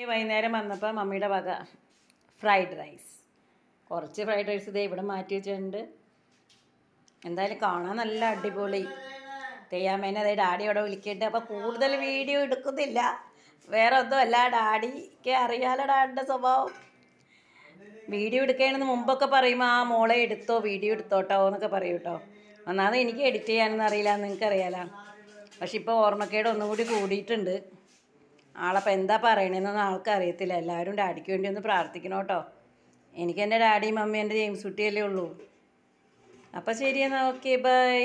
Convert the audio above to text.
ഈ വൈകുന്നേരം വന്നപ്പോൾ മമ്മിയുടെ വക ഫ്രൈഡ് റൈസ് കുറച്ച് ഫ്രൈഡ് റൈസ് ഇതേ ഇവിടെ മാറ്റി വെച്ചിട്ടുണ്ട് എന്തായാലും കാണാൻ നല്ല അടിപൊളി തെയ്യാമേനെ അതായത് ഡാഡി അവിടെ വിളിക്കട്ടെ അപ്പോൾ കൂടുതൽ വീഡിയോ എടുക്കുന്നില്ല വേറെ ഒന്നുമല്ല ഡാഡിക്ക് അറിയാലോ ഡാഡിൻ്റെ സ്വഭാവം വീഡിയോ എടുക്കുകയാണെന്ന് മുമ്പൊക്കെ പറയുമ്പോൾ ആ മോളെ എടുത്തോ വീഡിയോ എടുത്തോട്ടോ എന്നൊക്കെ പറയൂ കേട്ടോ ഒന്നാമത് എനിക്ക് എഡിറ്റ് ചെയ്യാനൊന്നും അറിയില്ല നിങ്ങൾക്ക് അറിയാലോ പക്ഷെ ഇപ്പോൾ ഓർമ്മക്കേട് ഒന്നുകൂടി കൂടിയിട്ടുണ്ട് ആളപ്പോൾ എന്താ പറയണതെന്നൊന്നും ആൾക്കറിയത്തില്ല എല്ലാവരും ഡാഡിക്ക് വേണ്ടി ഒന്ന് പ്രാർത്ഥിക്കണം കേട്ടോ എനിക്ക് എൻ്റെ ഡാഡിയും മമ്മിയും എൻ്റെ ജെയിംസ് കുട്ടിയല്ലേ ഉള്ളൂ അപ്പോൾ ശരി എന്നാൽ ഓക്കെ ബൈ